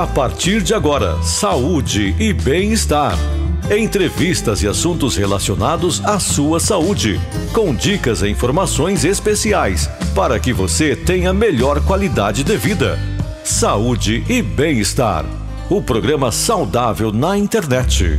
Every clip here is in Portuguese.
A partir de agora, saúde e bem-estar. Entrevistas e assuntos relacionados à sua saúde, com dicas e informações especiais para que você tenha melhor qualidade de vida. Saúde e bem-estar. O programa saudável na internet.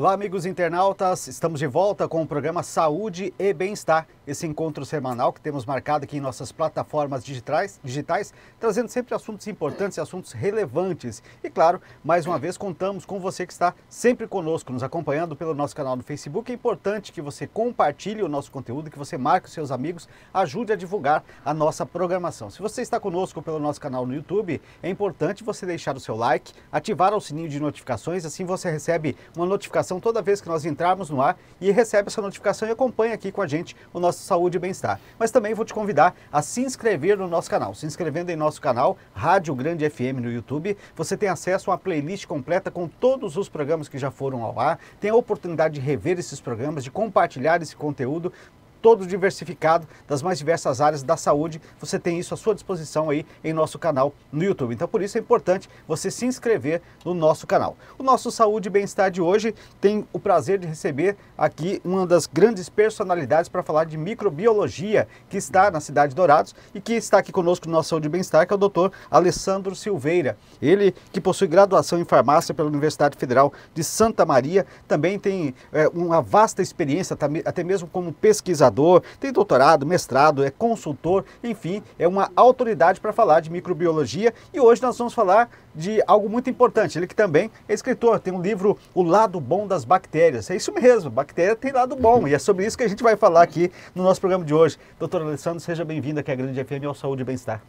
Olá, amigos internautas. Estamos de volta com o programa Saúde e Bem-Estar, esse encontro semanal que temos marcado aqui em nossas plataformas digitais, digitais, trazendo sempre assuntos importantes e assuntos relevantes. E claro, mais uma vez contamos com você que está sempre conosco, nos acompanhando pelo nosso canal no Facebook. É importante que você compartilhe o nosso conteúdo, que você marque os seus amigos, ajude a divulgar a nossa programação. Se você está conosco pelo nosso canal no YouTube, é importante você deixar o seu like, ativar o sininho de notificações, assim você recebe uma notificação notificação toda vez que nós entrarmos no ar e recebe essa notificação e acompanha aqui com a gente o nosso Saúde e Bem-Estar. Mas também vou te convidar a se inscrever no nosso canal. Se inscrevendo em nosso canal, Rádio Grande FM no YouTube, você tem acesso a uma playlist completa com todos os programas que já foram ao ar, tem a oportunidade de rever esses programas, de compartilhar esse conteúdo todo diversificado das mais diversas áreas da saúde. Você tem isso à sua disposição aí em nosso canal no YouTube. Então, por isso é importante você se inscrever no nosso canal. O nosso Saúde e Bem-Estar de hoje tem o prazer de receber aqui uma das grandes personalidades para falar de microbiologia que está na cidade de Dourados e que está aqui conosco no nosso Saúde e Bem-Estar, que é o doutor Alessandro Silveira. Ele que possui graduação em farmácia pela Universidade Federal de Santa Maria, também tem é, uma vasta experiência, até mesmo como pesquisador pesquisador, tem doutorado, mestrado, é consultor, enfim, é uma autoridade para falar de microbiologia e hoje nós vamos falar de algo muito importante. Ele que também é escritor, tem um livro O Lado Bom das Bactérias. É isso mesmo, bactéria tem lado bom e é sobre isso que a gente vai falar aqui no nosso programa de hoje. Doutor Alessandro, seja bem-vindo aqui à Grande FM ao Saúde e Bem-Estar.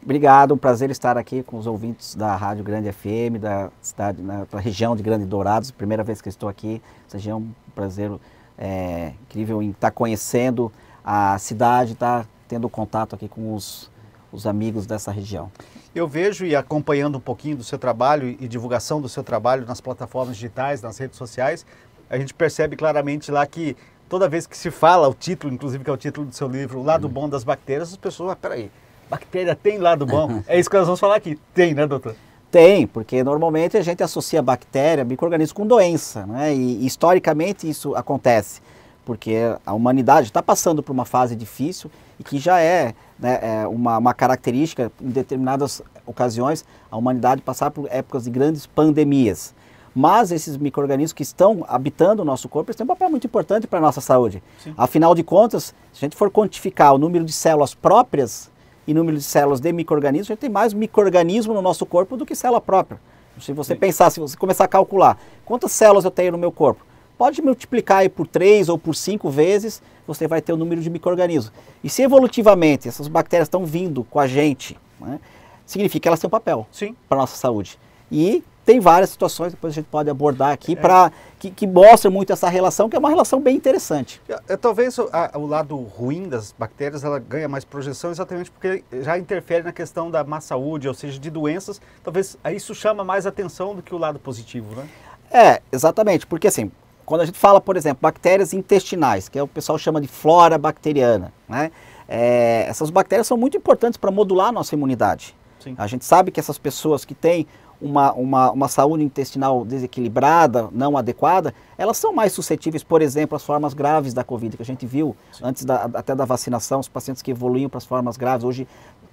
Obrigado, um prazer estar aqui com os ouvintes da Rádio Grande FM, da cidade, da região de Grande Dourados. Primeira vez que estou aqui, seja um prazer é, incrível em estar tá conhecendo a cidade, estar tá tendo contato aqui com os, os amigos dessa região. Eu vejo e acompanhando um pouquinho do seu trabalho e divulgação do seu trabalho nas plataformas digitais, nas redes sociais, a gente percebe claramente lá que toda vez que se fala o título, inclusive que é o título do seu livro, O Lado uhum. Bom das Bactérias, as pessoas, ah, peraí, bactéria tem lado bom? é isso que nós vamos falar aqui. Tem, né, doutor? Tem, porque normalmente a gente associa bactéria, microorganismo com doença, né? E historicamente isso acontece, porque a humanidade está passando por uma fase difícil e que já é, né, é uma, uma, característica em determinadas ocasiões a humanidade passar por épocas de grandes pandemias. Mas esses microorganismos que estão habitando o nosso corpo, eles têm um papel muito importante para a nossa saúde. Sim. Afinal de contas, se a gente for quantificar o número de células próprias e número de células de micro-organismos, a gente tem mais micro no nosso corpo do que célula própria. Se você Sim. pensar, se você começar a calcular quantas células eu tenho no meu corpo, pode multiplicar aí por três ou por cinco vezes, você vai ter o número de micro-organismos. E se evolutivamente essas bactérias estão vindo com a gente, né, significa que elas têm um papel para a nossa saúde. E tem várias situações, depois a gente pode abordar aqui, é. para que, que mostra muito essa relação, que é uma relação bem interessante. É, é, talvez o, a, o lado ruim das bactérias, ela ganha mais projeção exatamente porque já interfere na questão da má saúde, ou seja, de doenças. Talvez isso chama mais atenção do que o lado positivo, né? É, exatamente, porque assim, quando a gente fala, por exemplo, bactérias intestinais, que é o pessoal chama de flora bacteriana, né? É, essas bactérias são muito importantes para modular a nossa imunidade. Sim. A gente sabe que essas pessoas que têm uma, uma, uma saúde intestinal desequilibrada, não adequada, elas são mais suscetíveis, por exemplo, às formas graves da Covid, que a gente viu Sim. antes da, até da vacinação, os pacientes que evoluíam para as formas graves, hoje,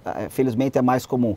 ah, felizmente, é mais comum.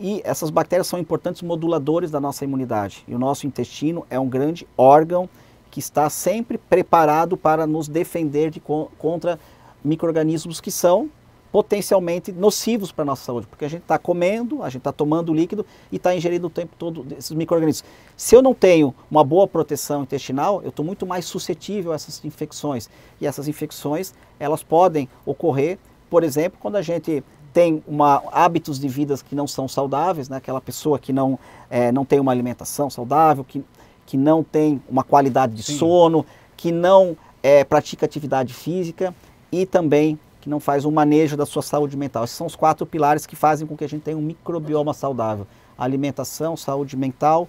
E essas bactérias são importantes moduladores da nossa imunidade. E o nosso intestino é um grande órgão que está sempre preparado para nos defender de, contra micro-organismos que são potencialmente nocivos para a nossa saúde, porque a gente está comendo, a gente está tomando líquido e está ingerindo o tempo todo esses micro-organismos. Se eu não tenho uma boa proteção intestinal, eu estou muito mais suscetível a essas infecções. E essas infecções, elas podem ocorrer, por exemplo, quando a gente tem uma, hábitos de vidas que não são saudáveis, né? aquela pessoa que não, é, não tem uma alimentação saudável, que, que não tem uma qualidade de Sim. sono, que não é, pratica atividade física e também que não faz um manejo da sua saúde mental. Esses são os quatro pilares que fazem com que a gente tenha um microbioma saudável: alimentação, saúde mental,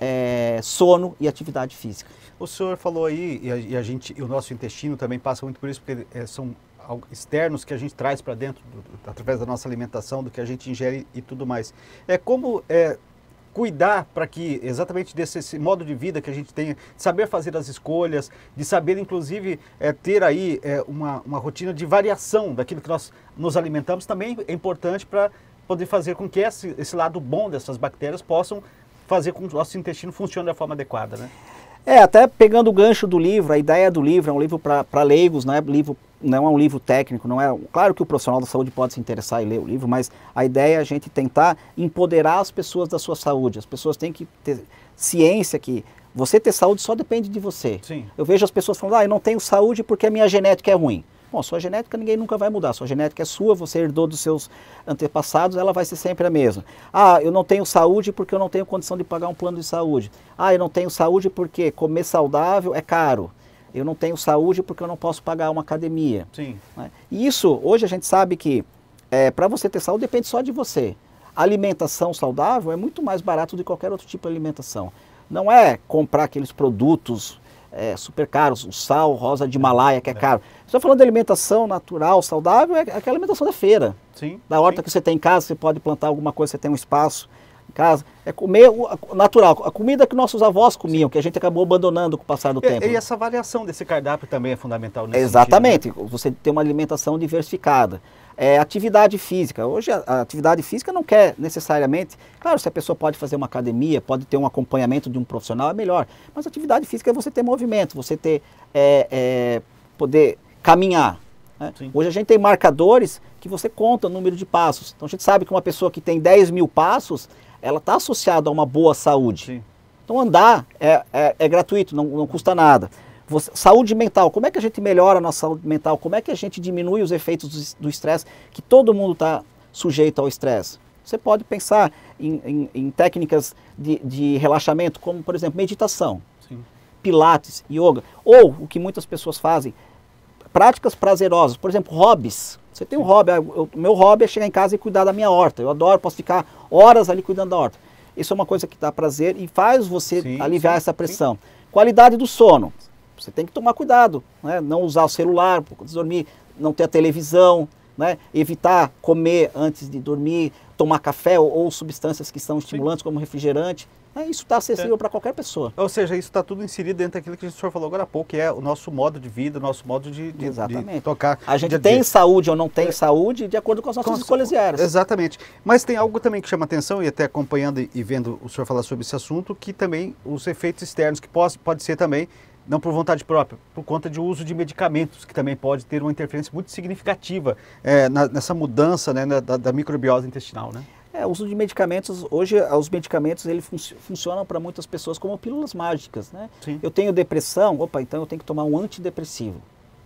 é, sono e atividade física. O senhor falou aí, e a, e a gente, e o nosso intestino também passa muito por isso, porque é, são externos que a gente traz para dentro, do, através da nossa alimentação, do que a gente ingere e tudo mais. É como é, cuidar para que exatamente desse modo de vida que a gente tem, de saber fazer as escolhas, de saber inclusive é, ter aí é, uma, uma rotina de variação daquilo que nós nos alimentamos também é importante para poder fazer com que esse, esse lado bom dessas bactérias possam fazer com que o nosso intestino funcione da forma adequada, né? É, até pegando o gancho do livro, a ideia do livro, é um livro para leigos, né? Livro não é um livro técnico, não é. Claro que o profissional da saúde pode se interessar e ler o livro, mas a ideia é a gente tentar empoderar as pessoas da sua saúde. As pessoas têm que ter ciência que você ter saúde só depende de você. Sim. Eu vejo as pessoas falando, ah, eu não tenho saúde porque a minha genética é ruim. Bom, sua genética ninguém nunca vai mudar. Sua genética é sua, você herdou dos seus antepassados, ela vai ser sempre a mesma. Ah, eu não tenho saúde porque eu não tenho condição de pagar um plano de saúde. Ah, eu não tenho saúde porque comer saudável é caro eu não tenho saúde porque eu não posso pagar uma academia. Sim. Né? E isso, hoje a gente sabe que é, para você ter saúde depende só de você. alimentação saudável é muito mais barato do que qualquer outro tipo de alimentação. Não é comprar aqueles produtos é, super caros, o sal, rosa de Himalaia, que é, é. caro. Estou falando de alimentação natural, saudável, é aquela alimentação da feira. Sim. Da horta sim. que você tem em casa, você pode plantar alguma coisa, você tem um espaço casa, é comer o natural, a comida que nossos avós comiam, que a gente acabou abandonando com o passar do e, tempo. E essa variação desse cardápio também é fundamental nesse Exatamente, sentido, né? você tem uma alimentação diversificada. É, atividade física. Hoje a, a, atividade física não quer necessariamente, claro, se a pessoa pode fazer uma academia, pode ter um acompanhamento de um profissional, é melhor. Mas atividade física é você ter movimento, você ter é, é, poder caminhar. Né? Hoje a gente tem marcadores que você conta o número de passos. Então a gente sabe que uma pessoa que tem 10 mil passos, ela está associada a uma boa saúde. Sim. Então andar é, é, é gratuito, não, não, custa nada. Você, saúde mental, como é que a gente melhora a nossa saúde mental? Como é que a gente diminui os efeitos do estresse, que todo mundo está sujeito ao estresse? Você pode pensar em, em, em técnicas de, de, relaxamento, como por exemplo meditação, Sim. pilates, yoga, ou o que muitas pessoas fazem, práticas prazerosas, por exemplo, hobbies. Você tem um hobby. O ah, meu hobby é chegar em casa e cuidar da minha horta. Eu adoro, posso ficar horas ali cuidando da horta. Isso é uma coisa que dá prazer e faz você sim, aliviar sim, essa pressão. Sim. Qualidade do sono. Você tem que tomar cuidado, né? não usar o celular, dormir, não ter a televisão, né? evitar comer antes de dormir, tomar café ou, ou substâncias que são estimulantes, como refrigerante. É, isso está acessível é. para qualquer pessoa. Ou seja, isso está tudo inserido dentro daquilo que o senhor falou agora há pouco, que é o nosso modo de vida, o nosso modo de, de, de tocar. A gente tem saúde ou não tem é. saúde de acordo com as nossas com, escolhas diárias. Exatamente. Mas tem algo também que chama atenção, e até acompanhando e vendo o senhor falar sobre esse assunto, que também os efeitos externos, que pode, pode ser também não por vontade própria, por conta de uso de medicamentos, que também pode ter uma interferência muito significativa é, na, nessa mudança né, na, da, da, microbiota intestinal. Né? É, o uso de medicamentos, hoje eh, os medicamentos ele fun funcionam para muitas pessoas como pílulas mágicas, né? Sim. Eu tenho depressão, opa, então eu tenho que tomar um antidepressivo.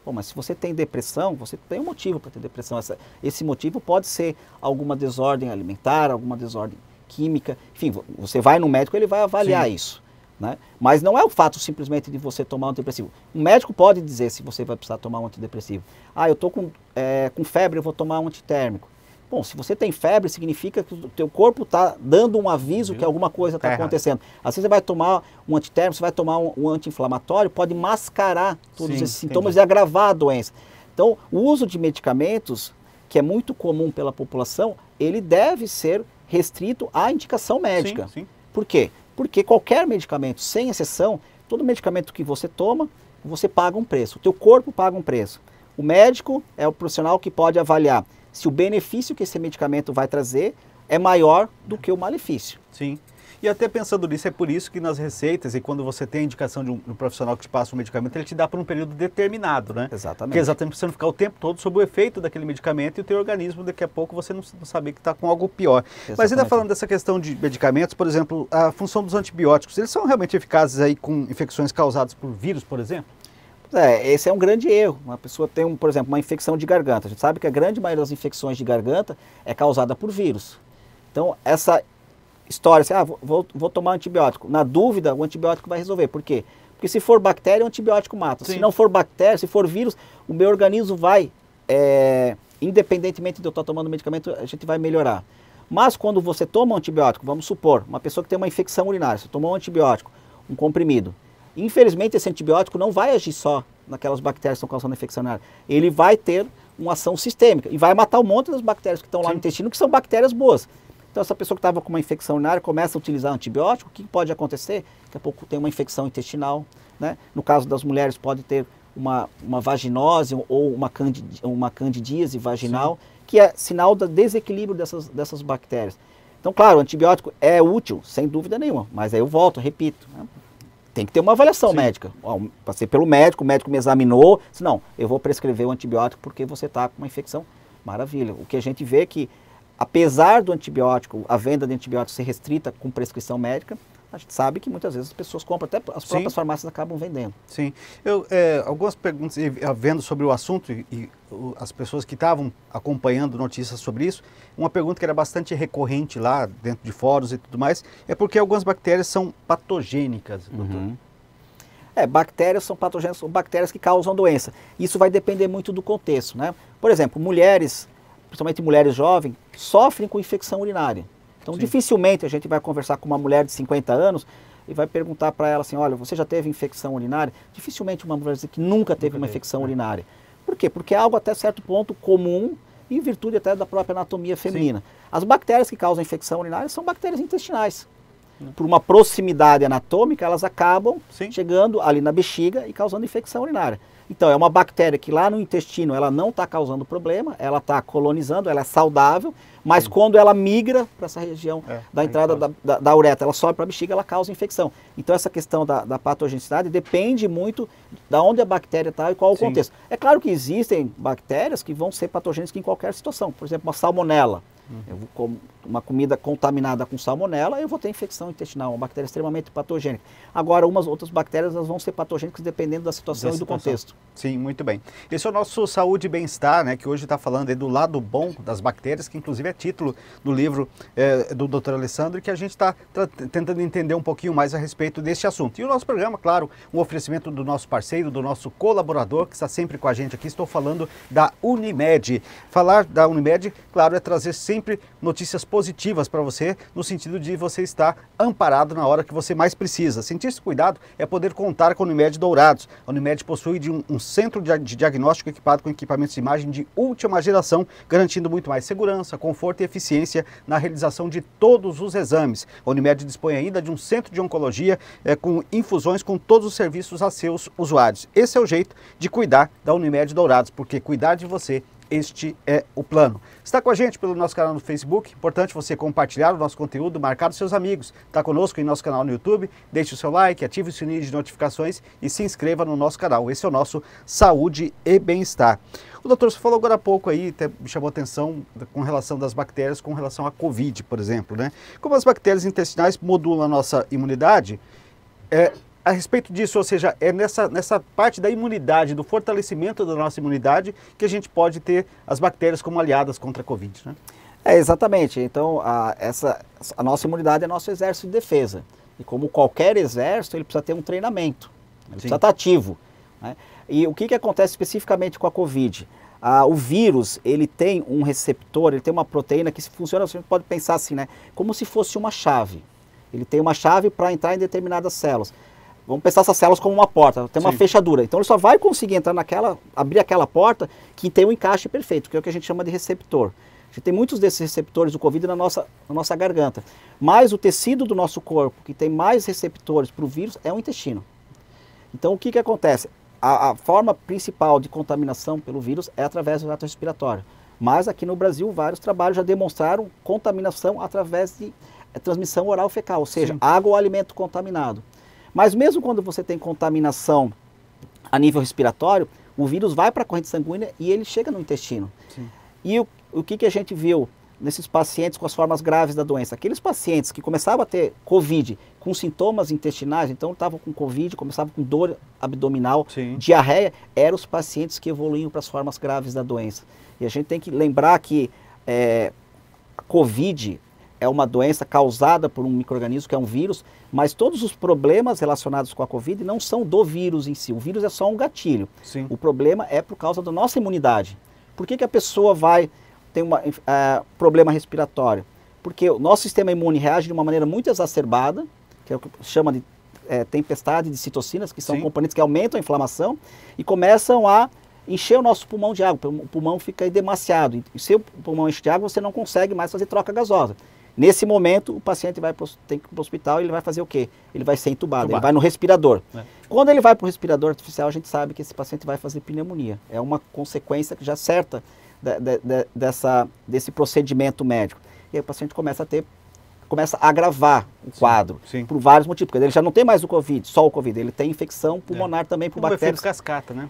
Bom, mas se você tem depressão, você tem um motivo para ter depressão. Essa, esse motivo pode ser alguma desordem alimentar, alguma desordem química, enfim, você vai no médico, ele vai avaliar Sim. isso. Né? Mas não é o fato simplesmente de você tomar um antidepressivo. Um médico pode dizer se você vai precisar tomar um antidepressivo. Ah, eu estou com, é, com febre, eu vou tomar um antitérmico. Bom, se você tem febre, significa que o teu corpo está dando um aviso Viu? que alguma coisa está tá é. acontecendo. Assim você vai tomar um antitérmico, você vai tomar um, um anti-inflamatório, pode mascarar todos Sim, esses sintomas entendi. e agravar a doença. Então, o uso de medicamentos, que é muito comum pela população, ele deve ser restrito à indicação médica. Sim, sim. Por quê? Porque qualquer medicamento, sem exceção, todo medicamento que você toma, você paga um preço. O teu corpo paga um preço. O médico é o profissional que pode avaliar se o benefício que esse medicamento vai trazer é maior do que o malefício. Sim. E até pensando nisso, é por isso que nas receitas, e quando você tem a indicação de um, de um profissional que te passa um medicamento, ele te dá por um período determinado, né? Exatamente. Que é exatamente você não ficar o tempo todo sob o efeito daquele medicamento e o teu organismo, daqui a pouco, você não, não saber que está com algo pior. Exatamente. Mas ainda falando dessa questão de medicamentos, por exemplo, a função dos antibióticos, eles são realmente eficazes aí com infecções causadas por vírus, por exemplo? É, esse é um grande erro. Uma pessoa tem, um, por exemplo, uma infecção de garganta. A gente sabe que a grande maioria das infecções de garganta é causada por vírus. Então, essa história, assim, ah, vou, vou tomar um antibiótico. Na dúvida, o antibiótico vai resolver. Por quê? Porque se for bactéria, o antibiótico mata. Sim. Se não for bactéria, se for vírus, o meu organismo vai, é, independentemente de eu estar tomando medicamento, a gente vai melhorar. Mas quando você toma um antibiótico, vamos supor, uma pessoa que tem uma infecção urinária, você tomou um antibiótico, um comprimido, Infelizmente, esse antibiótico não vai agir só naquelas bactérias que estão causando a infecção urinária. Ele vai ter uma ação sistêmica e vai matar um monte das bactérias que estão lá no intestino, que são bactérias boas. Então, essa pessoa que estava com uma infecção urinária começa a utilizar antibiótico, o que pode acontecer? Daqui a pouco tem uma infecção intestinal. Né? No caso das mulheres, pode ter uma, uma vaginose ou uma, candid, uma candidíase vaginal, Sim. que é sinal do desequilíbrio dessas, dessas bactérias. Então, claro, o antibiótico é útil, sem dúvida nenhuma, mas aí eu volto, repito. Né? tem que ter uma avaliação Sim. médica. passei pelo médico, o médico me examinou, disse, não, eu vou prescrever o antibiótico porque você está com uma infecção. Maravilha. O que a gente vê é que, apesar do antibiótico, a venda de antibiótico ser restrita com prescrição médica, a gente sabe que muitas vezes as pessoas compram, até as próprias Sim. farmácias acabam vendendo. Sim. Eu, é, algumas perguntas, vendo sobre o assunto e, e as pessoas que estavam acompanhando notícias sobre isso, uma pergunta que era bastante recorrente lá dentro de fóruns e tudo mais, é porque algumas bactérias são patogênicas, doutor. Uhum. É, bactérias são patogênicas, são bactérias que causam doença. Isso vai depender muito do contexto, né? Por exemplo, mulheres, principalmente mulheres jovens, sofrem com infecção urinária. Então, Sim. dificilmente a gente vai conversar com uma mulher de 50 anos e vai perguntar para ela assim: olha, você já teve infecção urinária? Dificilmente uma mulher que nunca teve uma infecção é. urinária. Por quê? Porque é algo até certo ponto comum em virtude até da própria anatomia feminina. Sim. As bactérias que causam infecção urinária são bactérias intestinais por uma proximidade anatômica, elas acabam Sim. chegando ali na bexiga e causando infecção urinária. Então, é uma bactéria que lá no intestino ela não está causando problema, ela está colonizando, ela é saudável, mas Sim. quando ela migra para essa região é, da entrada da, da, da, uretra, ela sobe para a bexiga, ela causa infecção. Então, essa questão da, da patogenicidade depende muito de onde a bactéria está e qual o contexto. É claro que existem bactérias que vão ser patogênicas em qualquer situação, por exemplo, uma salmonela. Eu vou com uma comida contaminada com salmonela, eu vou ter infecção intestinal, uma bactéria extremamente patogênica. Agora, umas outras bactérias elas vão ser patogênicas dependendo da situação da e do contexto. Sim, muito bem. Esse é o nosso Saúde e Bem-Estar, né, que hoje está falando do lado bom das bactérias, que inclusive é título do livro é, do Dr. Alessandro, que a gente está tentando entender um pouquinho mais a respeito deste assunto. E o nosso programa, claro, um oferecimento do nosso parceiro, do nosso colaborador, que está sempre com a gente aqui. Estou falando da Unimed. Falar da Unimed, claro, é trazer sempre sempre notícias positivas para você, no sentido de você estar amparado na hora que você mais precisa. Sentir esse cuidado é poder contar com a Unimed Dourados. A Unimed possui um, um centro de, de diagnóstico equipado com equipamentos de imagem de última geração, garantindo muito mais segurança, conforto e eficiência na realização de todos os exames. A Unimed dispõe ainda de um centro de oncologia é, com infusões com todos os serviços a seus usuários. Esse é o jeito de cuidar da Unimed Dourados, porque cuidar de você este é o plano. Está com a gente pelo nosso canal no Facebook. Importante você compartilhar o nosso conteúdo, marcar os seus amigos. Está conosco em nosso canal no YouTube. Deixe o seu like, ative o sininho de notificações e se inscreva no nosso canal. Esse é o nosso Saúde e Bem-Estar. O doutor, você falou agora há pouco aí, até me chamou atenção com relação das bactérias, com relação à Covid, por exemplo, né? Como as bactérias intestinais modulam a nossa imunidade, é, a respeito disso, ou seja, é nessa, nessa parte da imunidade, do fortalecimento da nossa imunidade, que a gente pode ter as bactérias como aliadas contra a Covid, né? É, exatamente. Então, a, essa, a nossa imunidade é nosso exército de defesa. E como qualquer exército, ele precisa ter um treinamento, ele Sim. precisa estar tá ativo. Né? E o que, que acontece especificamente com a Covid? Ah, o vírus, ele tem um receptor, ele tem uma proteína que se funciona, você pode pensar assim, né? Como se fosse uma chave. Ele tem uma chave para entrar em determinadas células. Vamos pensar essas células como uma porta, tem uma Sim. fechadura. Então ele só vai conseguir entrar naquela, abrir aquela porta que tem um encaixe perfeito, que é o que a gente chama de receptor. A gente tem muitos desses receptores do Covid na nossa, na nossa garganta. Mas o tecido do nosso corpo que tem mais receptores para o vírus é o intestino. Então o que, que acontece? A, a, forma principal de contaminação pelo vírus é através do trato respiratório. Mas aqui no Brasil, vários trabalhos já demonstraram contaminação através de é, transmissão oral fecal, ou seja, Sim. água ou alimento contaminado. Mas mesmo quando você tem contaminação a nível respiratório, o vírus vai para a corrente sanguínea e ele chega no intestino. Sim. E o, o que, que a gente viu nesses pacientes com as formas graves da doença? Aqueles pacientes que começavam a ter Covid com sintomas intestinais, então estavam com Covid, começavam com dor abdominal, Sim. diarreia, eram os pacientes que evoluíam para as formas graves da doença. E a gente tem que lembrar que é, eh, a Covid é uma doença causada por um microorganismo que é um vírus, mas todos os problemas relacionados com a Covid não são do vírus em si. O vírus é só um gatilho. Sim. O problema é por causa da nossa imunidade. Por que, que a pessoa vai ter um uh, eh, problema respiratório? Porque o nosso sistema imune reage de uma maneira muito exacerbada, que é o que chama de é, tempestade de citocinas, que são Sim. componentes que aumentam a inflamação, e começam a encher o nosso pulmão de água. O pulmão fica demasiado. E se o pulmão enche de água, você não consegue mais fazer troca gasosa. Nesse momento, o paciente vai pro, tem que ir para o hospital e ele vai fazer o quê? Ele vai ser entubado, ele vai no respirador. É. Quando ele vai para o respirador artificial, a gente sabe que esse paciente vai fazer pneumonia. É uma consequência já certa dessa, desse procedimento médico. E aí o paciente começa a ter começa a agravar o sim, quadro sim. por vários motivos. Porque ele já não tem mais o Covid, só o Covid, ele tem infecção pulmonar é. também por um então bactérias. Efeito cascata, né?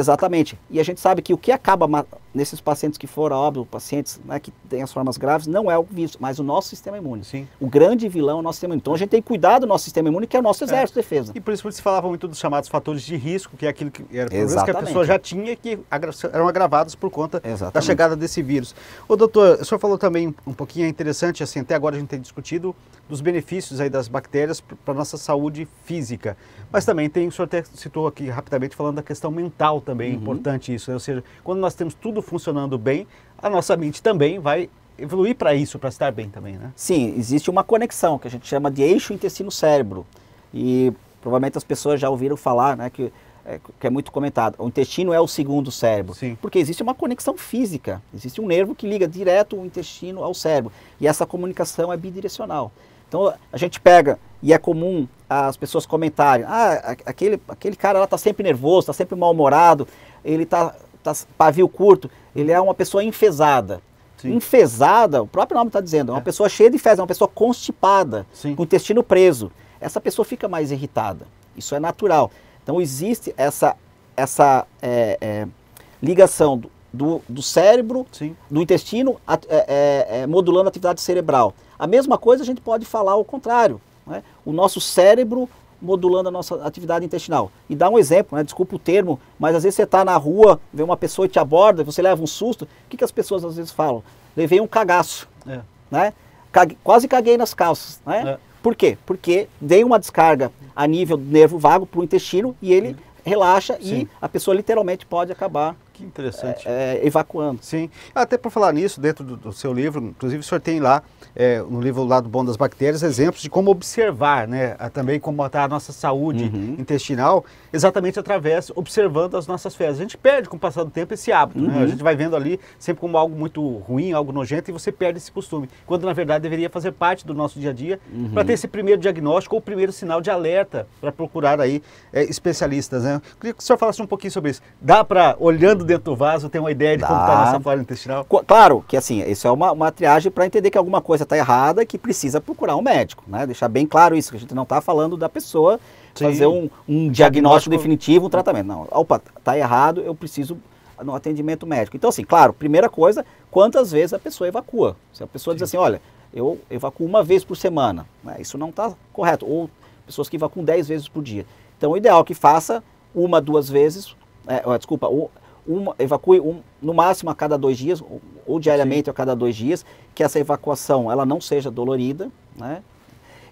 Exatamente. E a gente sabe que o que acaba nesses pacientes que foram óbvio, pacientes né, que têm as formas graves, não é o vírus, mas o nosso sistema imune. Sim. O grande vilão é o nosso sistema imune. Então a gente tem que cuidar do nosso sistema imune, que é o nosso é. exército é. de defesa. E por isso se falava muito dos chamados fatores de risco, que é aquilo que era problemas que a pessoa já tinha que eram agravados por conta Exatamente. da chegada desse vírus. Ô doutor, o senhor falou também um pouquinho, é interessante, assim, até agora a gente tem discutido dos benefícios aí das bactérias para nossa saúde física, mas também tem, o senhor até citou aqui rapidamente falando da questão mental também também, é uhum. importante isso. Né? Ou seja, quando nós temos tudo funcionando bem, a nossa mente também vai evoluir para isso, para estar bem também, né? Sim, existe uma conexão que a gente chama de eixo intestino-cérebro. E provavelmente as pessoas já ouviram falar, né, que é, que é muito comentado. O intestino é o segundo cérebro. Sim. Porque existe uma conexão física. Existe um nervo que liga direto o intestino ao cérebro. E essa comunicação é bidirecional. Então a gente pega, e é comum as pessoas comentarem, ah, aquele, aquele cara lá tá sempre nervoso, tá sempre mal-humorado, ele tá, tá pavio curto, ele é uma pessoa enfesada. Sim. Enfesada, o próprio nome está dizendo, é uma é. pessoa cheia de fezes, é uma pessoa constipada, Sim. com o intestino preso. Essa pessoa fica mais irritada. Isso é natural. Então existe essa, essa é, é, ligação do, do, cérebro, Sim. do intestino, a, é, é, é, modulando a atividade cerebral. A mesma coisa a gente pode falar ao contrário. Né? O nosso cérebro modulando a nossa atividade intestinal. E dá um exemplo, né? desculpa o termo, mas às vezes você está na rua, vê uma pessoa e te aborda, você leva um susto. O que, que as pessoas às vezes falam? Levei um cagaço. É. Né? Cague, quase caguei nas calças. Né? É. Por quê? Porque dei uma descarga a nível do nervo vago para o intestino e ele é. relaxa Sim. e a pessoa literalmente pode acabar que interessante. É, é evacuando. Sim. Até para falar nisso, dentro do, do, seu livro, inclusive o senhor tem lá, é, no livro Lado Bom das Bactérias, exemplos de como observar, né? Também como está a nossa saúde uhum. intestinal, exatamente através, observando as nossas fezes. A gente perde com o passar do tempo esse hábito, uhum. né? A uhum. gente vai vendo ali sempre como algo muito ruim, algo nojento, e você perde esse costume. Quando, na verdade, deveria fazer parte do nosso dia a dia uhum. para ter esse primeiro diagnóstico ou primeiro sinal de alerta para procurar aí é, especialistas, né? Queria que o senhor falasse um pouquinho sobre isso. Dá para, olhando dentro do vaso, tem uma ideia de Dá. como está a nossa flora intestinal? Claro que assim, isso é uma, uma triagem para entender que alguma coisa está errada que precisa procurar um médico, né? Deixar bem claro isso, que a gente não está falando da pessoa Sim. fazer um, um diagnóstico, diagnóstico, definitivo, um tratamento. Não, opa, está errado, eu preciso no atendimento médico. Então, assim, claro, primeira coisa, quantas vezes a pessoa evacua? Se a pessoa Sim. diz assim, olha, eu evacuo uma vez por semana, né? isso não está correto. Ou pessoas que evacuam 10 vezes por dia. Então, o ideal é que faça uma, duas vezes, é, desculpa, uma, evacue um, no máximo a cada dois dias, ou, ou diariamente Sim. a cada dois dias, que essa evacuação ela não seja dolorida, né?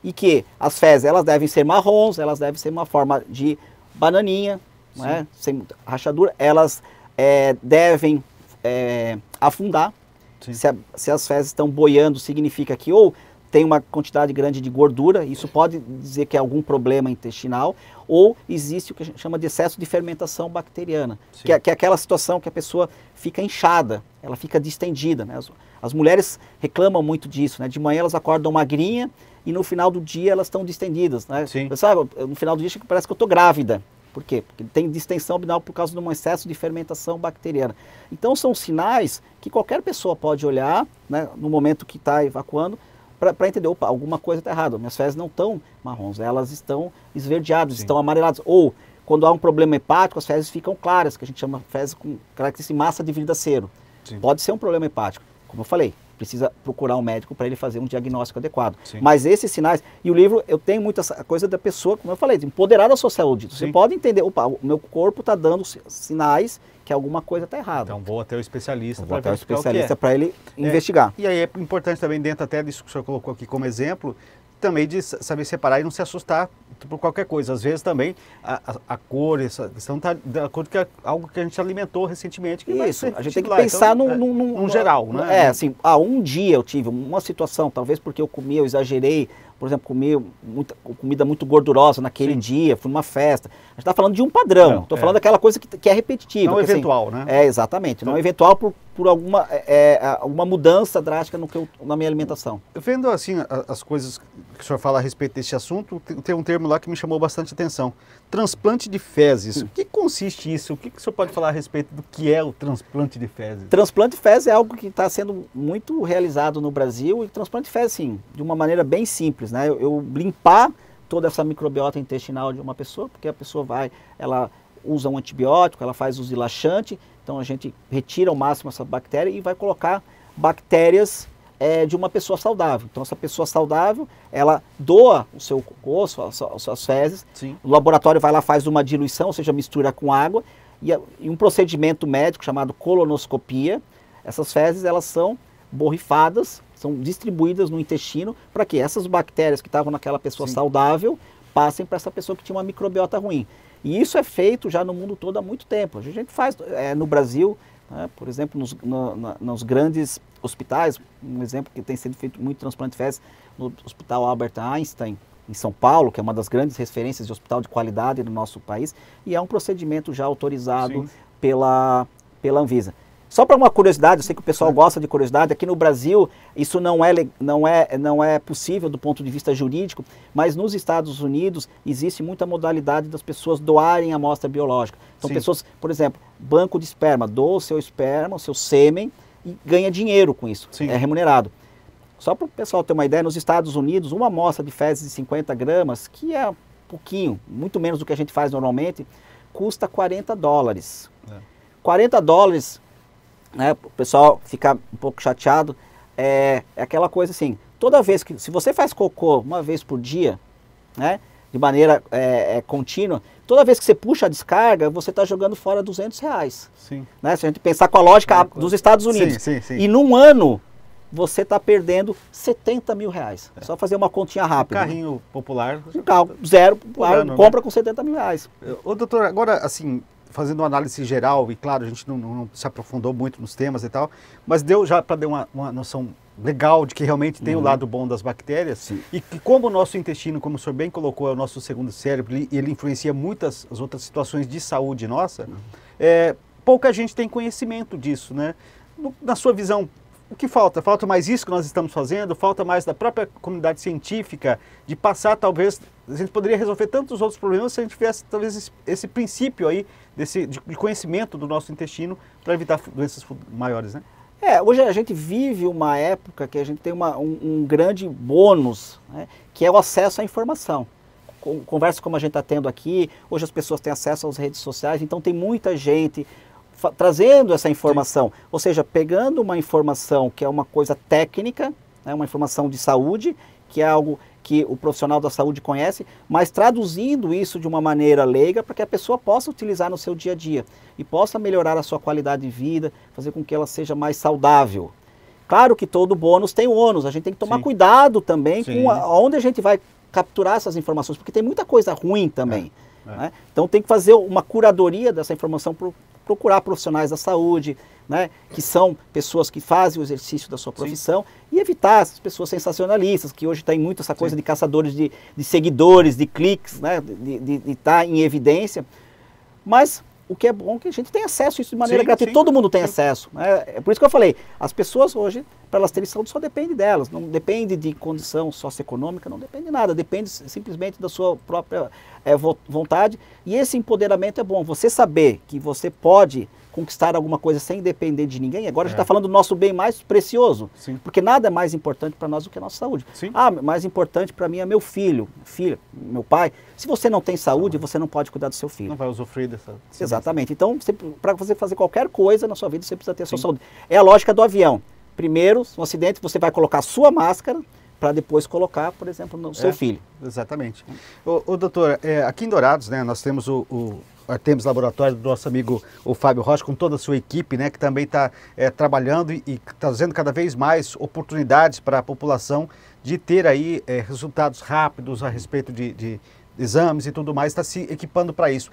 E que as fezes elas devem ser marrons, elas devem ser uma forma de bananinha, né? sem rachadura, elas é, devem é, afundar. Se, a, se, as fezes estão boiando, significa que ou tem uma quantidade grande de gordura, isso pode dizer que é algum problema intestinal, ou existe o que a gente chama de excesso de fermentação bacteriana, que é, que é, aquela situação que a pessoa fica inchada, ela fica distendida. Né? As, as, mulheres reclamam muito disso, né? de manhã elas acordam magrinha e no final do dia elas estão distendidas. Né? Sim. Sabe, no final do dia parece que eu estou grávida. Por quê? Porque tem distensão abdominal por causa de um excesso de fermentação bacteriana. Então são sinais que qualquer pessoa pode olhar, né, no momento que está evacuando, para entender, opa, alguma coisa está errada. Minhas fezes não estão marrons, elas estão esverdeadas, Sim. estão amareladas. Ou quando há um problema hepático, as fezes ficam claras, que a gente chama fezes com característica de massa de a cero. Sim. Pode ser um problema hepático, como eu falei. Precisa procurar um médico para ele fazer um diagnóstico adequado. Sim. Mas esses sinais, e o livro, eu tenho muita coisa da pessoa, como eu falei, de empoderar da sua saúde. Você pode entender, opa, o meu corpo está dando sinais que alguma coisa está errada. Então vou até o especialista para até o é especialista é. para ele é. investigar. E aí é importante também dentro até disso que o senhor colocou aqui como exemplo, também de saber separar e não se assustar por qualquer coisa. Às vezes também a, a, a cor, essa questão está de acordo com é algo que a gente alimentou recentemente. Isso, a gente tem que lá. Então, pensar então, num, num, num, geral, né? É, assim, ah, um dia eu tive uma situação, talvez porque eu comi, eu exagerei, por exemplo, comi muita, comida muito gordurosa naquele Sim. dia, fui numa festa. A gente está falando de um padrão, estou é. falando daquela coisa que, que é repetitiva. Não que, assim, eventual, assim, né? É, exatamente. Então, não eventual por, por alguma, é, é uma mudança drástica no que eu, na minha alimentação. Vendo assim as coisas que o senhor fala a respeito desse assunto, tem um termo lá que me chamou bastante atenção. Transplante de fezes. O que consiste isso? O que, que o senhor pode falar a respeito do que é o transplante de fezes? Transplante de fezes é algo que está sendo muito realizado no Brasil e transplante de fezes, sim, de uma maneira bem simples, né? Eu, eu limpar toda essa microbiota intestinal de uma pessoa, porque a pessoa vai, ela usa um antibiótico, ela faz uso de laxante, então a gente retira ao máximo essa bactéria e vai colocar bactérias é, de uma pessoa saudável. Então, essa pessoa saudável, ela doa o seu cocô, as, as suas fezes, Sim. o laboratório vai lá, faz uma diluição, ou seja, mistura com água, e, e um procedimento médico chamado colonoscopia, essas fezes, elas são borrifadas, são distribuídas no intestino, para que essas bactérias que estavam naquela pessoa Sim. saudável passem para essa pessoa que tinha uma microbiota ruim. E isso é feito já no mundo todo há muito tempo. A gente faz é, no Brasil, né, por exemplo, nos, no, na, nos grandes hospitais, um exemplo que tem sido feito muito transplante de fezes no Hospital Albert Einstein, em São Paulo, que é uma das grandes referências de hospital de qualidade no nosso país, e é um procedimento já autorizado pela, pela Anvisa. Só para uma curiosidade, eu sei que o pessoal gosta de curiosidade, aqui no Brasil isso não é, não, é, não é possível do ponto de vista jurídico, mas nos Estados Unidos existe muita modalidade das pessoas doarem amostra biológica. Então, pessoas, por exemplo, banco de esperma, doa o seu esperma, o seu sêmen, e ganha dinheiro com isso, Sim. é remunerado. Só para o pessoal ter uma ideia, nos Estados Unidos, uma amostra de fezes de 50 gramas, que é pouquinho, muito menos do que a gente faz normalmente, custa 40 dólares. É. 40 dólares, né, o pessoal ficar um pouco chateado, é, é aquela coisa assim, toda vez que, se você faz cocô uma vez por dia, né, de maneira é, é, contínua, toda vez que você puxa a descarga, você está jogando fora 200 reais. Sim. Né? Se a gente pensar com a lógica é, dos Estados Unidos. Sim, sim, e num ano, você está perdendo 70 mil reais. É. Só fazer uma continha rápida. Um né? carrinho né? popular. Um carro zero, popular, compra né? com 70 mil reais. Ô, doutor, agora, assim, fazendo uma análise geral, e claro, a gente não, não se aprofundou muito nos temas e tal, mas deu já para dar uma, uma noção legal de que realmente tem uhum. o lado bom das bactérias Sim. e que como o nosso intestino, como o senhor bem colocou, é o nosso segundo cérebro e ele influencia muitas as outras situações de saúde nossa, uhum. é, pouca gente tem conhecimento disso, né? na sua visão, o que falta? Falta mais isso que nós estamos fazendo, falta mais da própria comunidade científica, de passar talvez, a gente poderia resolver tantos outros problemas se a gente tivesse talvez esse, esse princípio aí desse, de, de conhecimento do nosso intestino para evitar doenças maiores, né? É, hoje a gente vive uma época que a gente tem uma, um, um, grande bônus, né, que é o acesso à informação. Conversa como a gente está tendo aqui, hoje as pessoas têm acesso às redes sociais, então tem muita gente trazendo essa informação. Sim. Ou seja, pegando uma informação que é uma coisa técnica, né, uma informação de saúde, que é algo que o profissional da saúde conhece, mas traduzindo isso de uma maneira leiga para que a pessoa possa utilizar no seu dia a dia e possa melhorar a sua qualidade de vida, fazer com que ela seja mais saudável. Claro que todo bônus tem ônus, a gente tem que tomar Sim. cuidado também Sim. com aonde a gente vai capturar essas informações, porque tem muita coisa ruim também. É, é. Né? Então tem que fazer uma curadoria dessa informação para o procurar profissionais da saúde, né, que são pessoas que fazem o exercício da sua profissão, Sim. e evitar as pessoas sensacionalistas, que hoje tem muito essa coisa Sim. de caçadores de, de, seguidores, de cliques, né, de estar tá em evidência. Mas o que é bom é que a gente tem acesso a isso de maneira sim, gratuita. Sim, Todo mundo tem sim. acesso. Né? É por isso que eu falei, as pessoas hoje, para elas terem saúde, só depende delas. Não depende de condição socioeconômica, não depende de nada. Depende simplesmente da sua própria é, vontade. E esse empoderamento é bom. Você saber que você pode conquistar alguma coisa sem depender de ninguém, agora é. a gente está é. falando do nosso bem mais precioso. Sim. Porque nada é mais importante para nós do que a nossa saúde. Sim. Ah, mais importante para mim é meu filho, filho, meu pai. Se você não tem saúde, você não pode cuidar do seu filho. Não vai usufruir dessa. Exatamente. Então, para você fazer qualquer coisa na sua vida, você precisa ter a sua Sim. saúde. É a lógica do avião. Primeiro, no acidente, você vai colocar a sua máscara para depois colocar, por exemplo, no é. seu filho. Exatamente. O, doutor, é, aqui em Dourados, né, nós temos o, o Artemis Laboratório do nosso amigo o Fábio Rocha, com toda a sua equipe, né, que também está é, trabalhando e trazendo cada vez mais oportunidades para a população de ter aí é, resultados rápidos a respeito de, de exames e tudo mais, está se equipando para isso.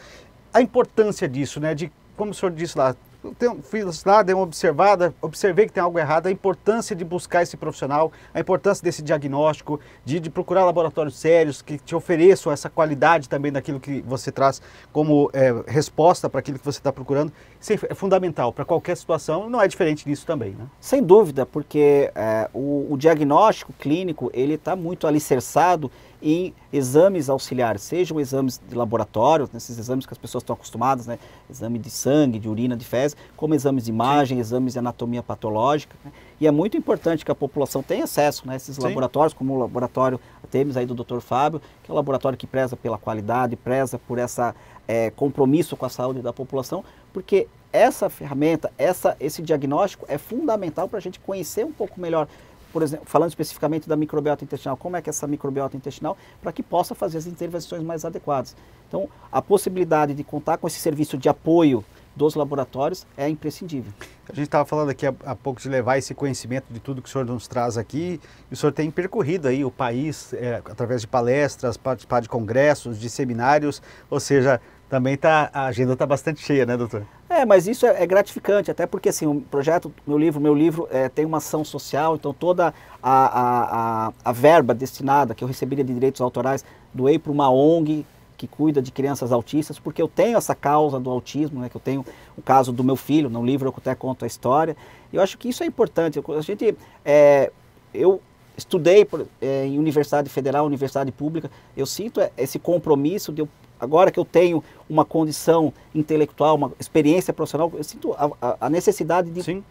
A importância disso, né, de, como o senhor disse lá, tem, fiz lá, dei uma observada, observei que tem algo errado, a importância de buscar esse profissional, a importância desse diagnóstico, de, de procurar laboratórios sérios que te ofereçam essa qualidade também daquilo que você traz como é, resposta para aquilo que você está procurando é fundamental para qualquer situação, não é diferente disso também, né? Sem dúvida, porque é, o, o, diagnóstico clínico, ele está muito alicerçado em exames auxiliares, sejam exames de laboratório, esses exames que as pessoas estão acostumadas, né? Exame de sangue, de urina, de fezes, como exames de imagem, Sim. exames de anatomia patológica, né? E é muito importante que a população tenha acesso né, a esses Sim. laboratórios, como o laboratório Temes aí do Dr. Fábio, que é um laboratório que preza pela qualidade, preza por esse é, compromisso com a saúde da população, porque essa ferramenta, essa, esse diagnóstico é fundamental para a gente conhecer um pouco melhor por exemplo, falando especificamente da microbiota intestinal, como é que é essa microbiota intestinal, para que possa fazer as intervenções mais adequadas. Então, a possibilidade de contar com esse serviço de apoio dos laboratórios é imprescindível. A gente estava falando aqui há, pouco de levar esse conhecimento de tudo que o senhor nos traz aqui. E o senhor tem percorrido aí o país é, através de palestras, participar de congressos, de seminários, ou seja, também tá, a agenda está bastante cheia, né, doutor? É, mas isso é, é, gratificante, até porque assim, o projeto, meu livro, meu livro é, tem uma ação social, então toda a, a, a, a verba destinada que eu receberia de direitos autorais doei para uma ONG que cuida de crianças autistas, porque eu tenho essa causa do autismo, né, que eu tenho o caso do meu filho, no livro eu até conto a história. Eu acho que isso é importante. Eu, a gente, é, eu estudei por, é, em universidade federal, universidade pública, eu sinto é, esse compromisso de eu, agora que eu tenho uma condição intelectual, uma experiência profissional, eu sinto a, a necessidade de Sim.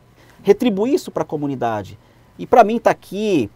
retribuir isso para a comunidade. E para mim estar tá aqui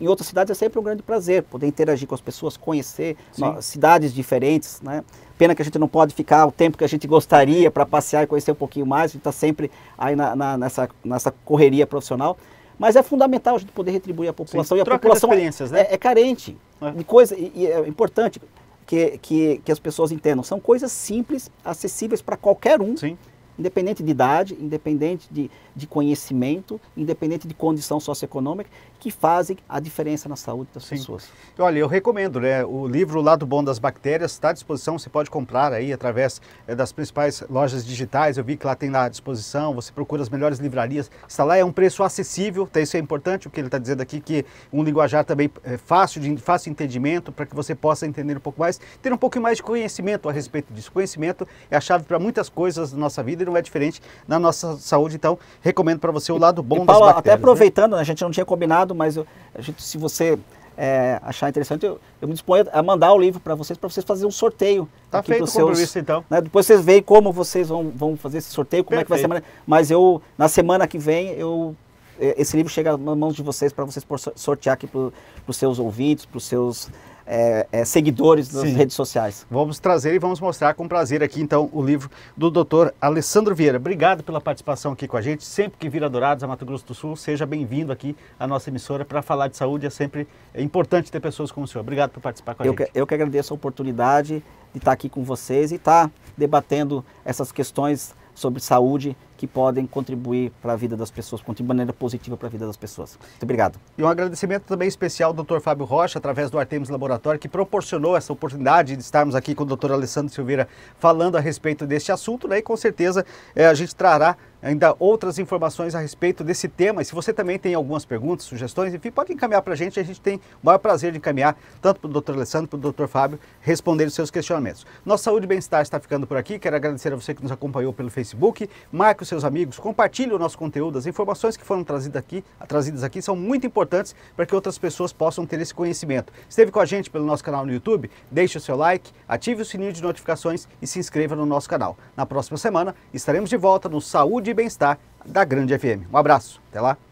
em, outras cidades é sempre um grande prazer poder interagir com as pessoas, conhecer no, cidades diferentes, né? Pena que a gente não pode ficar o tempo que a gente gostaria para passear e conhecer um pouquinho mais, a gente está sempre aí na, na, nessa, nessa correria profissional. Mas é fundamental a gente poder retribuir a população. Sim, e a população né? é, é, carente é. de coisa, e, e é importante que, que, que as pessoas entendam. São coisas simples, acessíveis para qualquer um. Sim independente de idade, independente de, de conhecimento, independente de condição socioeconômica, que fazem a diferença na saúde das Sim. pessoas. Olha, eu recomendo, né? O livro Lado Bom das Bactérias está à disposição, você pode comprar aí através é, das principais lojas digitais. Eu vi que lá tem lá à disposição, você procura as melhores livrarias. Está lá, é um preço acessível, então isso é importante, o que ele está dizendo aqui, que um linguajar também é fácil, de fácil entendimento, para que você possa entender um pouco mais, ter um pouco mais de conhecimento a respeito disso. Conhecimento é a chave para muitas coisas da nossa vida não é diferente na nossa saúde. Então, recomendo para você o lado bom e, e Paulo, das bactérias. Até né? aproveitando, né? a gente não tinha combinado, mas eu, a gente, se você é, achar interessante, eu, eu, me disponho a mandar o livro para vocês, para vocês fazerem um sorteio. Tá feito o compromisso, então. Né, depois vocês veem como vocês vão, vão fazer esse sorteio, como Perfeito. é que vai ser. Mas eu, na semana que vem, eu é, esse livro chega nas mãos de vocês para vocês sortear aqui para os seus ouvintes, para os seus é, é, seguidores nas Sim. redes sociais. Vamos trazer e vamos mostrar com prazer aqui, então, o livro do doutor Alessandro Vieira. Obrigado pela participação aqui com a gente. Sempre que vira Dourados, a Mato Grosso do Sul, seja bem-vindo aqui à nossa emissora para falar de saúde. É sempre importante ter pessoas como o senhor. Obrigado por participar com a eu gente. Que, eu que agradeço a oportunidade de estar aqui com vocês e estar debatendo essas questões sobre saúde que podem contribuir para a vida das pessoas, contribuir de maneira positiva para a vida das pessoas. Muito obrigado. E um agradecimento também especial ao Dr. Fábio Rocha, através do Artemis Laboratório, que proporcionou essa oportunidade de estarmos aqui com o Dr. Alessandro Silveira falando a respeito deste assunto, né? E com certeza é, a gente trará ainda outras informações a respeito desse tema. E se você também tem algumas perguntas, sugestões, enfim, pode encaminhar para a gente. A gente tem o maior prazer de encaminhar, tanto para o doutor Alessandro, para o doutor Fábio, responder os seus questionamentos. Nossa Saúde e Bem-Estar está ficando por aqui. Quero agradecer a você que nos acompanhou pelo Facebook. Marque os seus amigos, compartilhe o nosso conteúdo. As informações que foram trazidas aqui, trazidas aqui são muito importantes para que outras pessoas possam ter esse conhecimento. Esteve com a gente pelo nosso canal no YouTube? Deixe o seu like, ative o sininho de notificações e se inscreva no nosso canal. Na próxima semana estaremos de volta no Saúde de bem-estar da Grande FM. Um abraço, até lá.